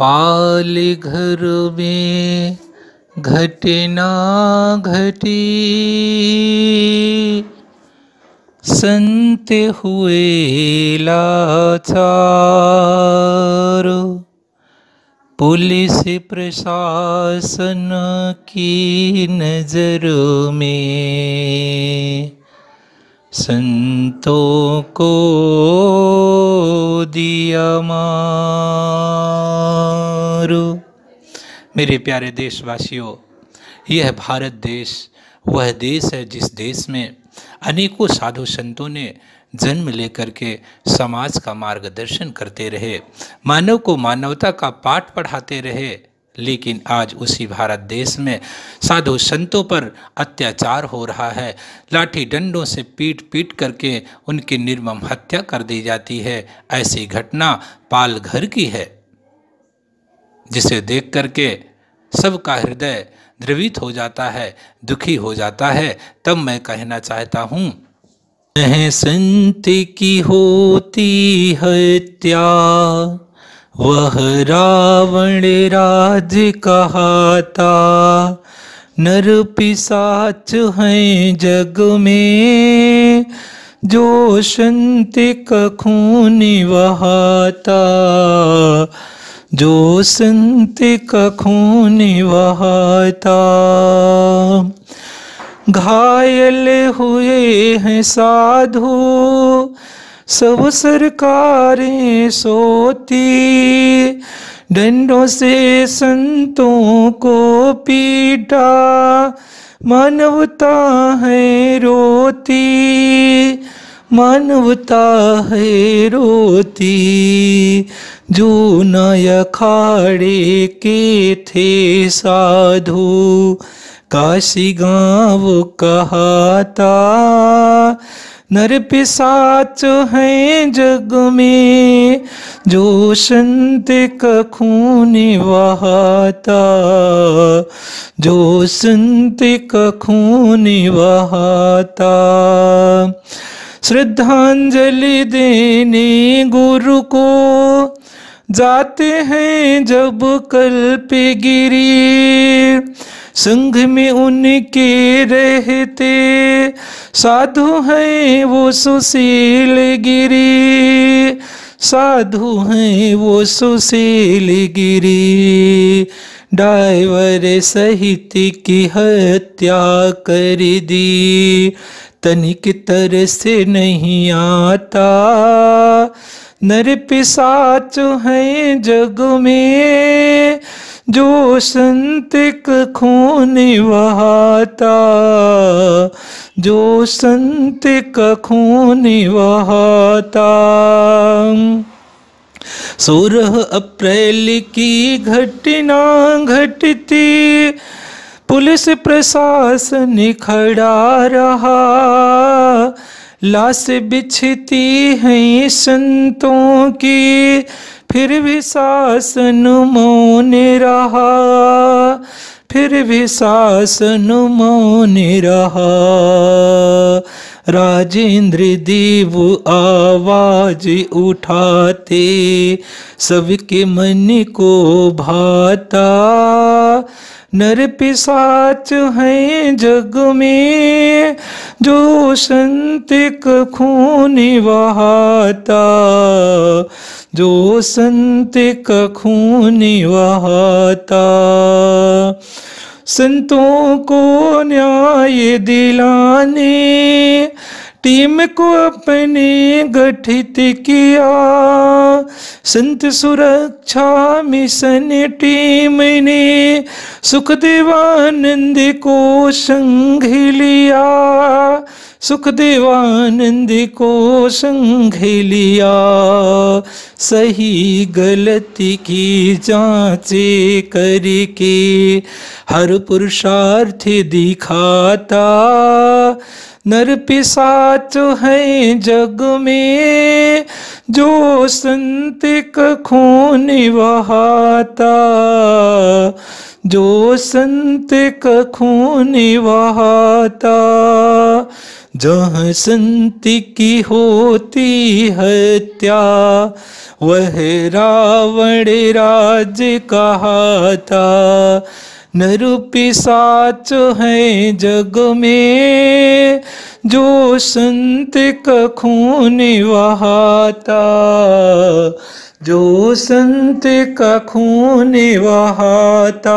पाल घर में घटना घटी संत हुए लाचार पुलिस प्रशासन की नज़र में संतों को दिया मां मेरे प्यारे देशवासियों यह भारत देश वह देश है जिस देश में अनेकों साधु संतों ने जन्म लेकर के समाज का मार्गदर्शन करते रहे मानव को मानवता का पाठ पढ़ाते रहे लेकिन आज उसी भारत देश में साधु संतों पर अत्याचार हो रहा है लाठी डंडों से पीट पीट करके उनकी निर्मम हत्या कर दी जाती है ऐसी घटना पालघर की है जिसे देख करके सबका हृदय द्रवित हो जाता है दुखी हो जाता है तब मैं कहना चाहता हूँ संत की होती हत्या वह रावण राज कहाता नर पिसाच हैं जग में जो संत का खून बहाता जो संत कखून बहाता घायल हुए हैं साधु सब सरकारें सोती डंडों से संतों को पीटा मानवता है रोती मानवता है रोती जो नय अखाड़े के थे साधु काशी गांव कहाता नर पिसाच हैं जग में जो संत कखून खून बहाता जो संत कखून खून बहाता श्रद्धांजलि देने गुरु को जाते हैं जब कल पे गिरी संघ में उनके रहते साधु हैं वो सुशील गिरी साधु हैं वो सुशील गिरी डाइवर सहित की हत्या कर दी तनिक तर से नहीं आता नर पिसाच है जग में जो संतिक खून बहाता जो संतिक खून बहाता सोलह अप्रैल की घटना घटती पुलिस प्रशासन खड़ा रहा लाश बिछती हैं संतों की फिर भी सास मौन रहा फिर भी सास मौन रहा राजेंद्र देव आवाज उठाते सबके मन को भाता नर पिशाच हैं जग में जो संतिक खून बहाता जो संतिक खून बहाता संतों को न्याय दिलाने टीम को अपने गठित किया संत सुरक्षा मिशन टीम ने सुखदेवानंद को संघ लिया सुखदेवानंद को संघ लिया सही गलती की जांच करके हर पुरुषार्थ दिखाता नर पिसाच है जग में जो संत खून बहाता जो संत खून बहाता जहाँ संत की होती हत्या वह रावण राज कहाता नरूपी साच है जग में जो संत कखून वहाता जो संत कखून वहाता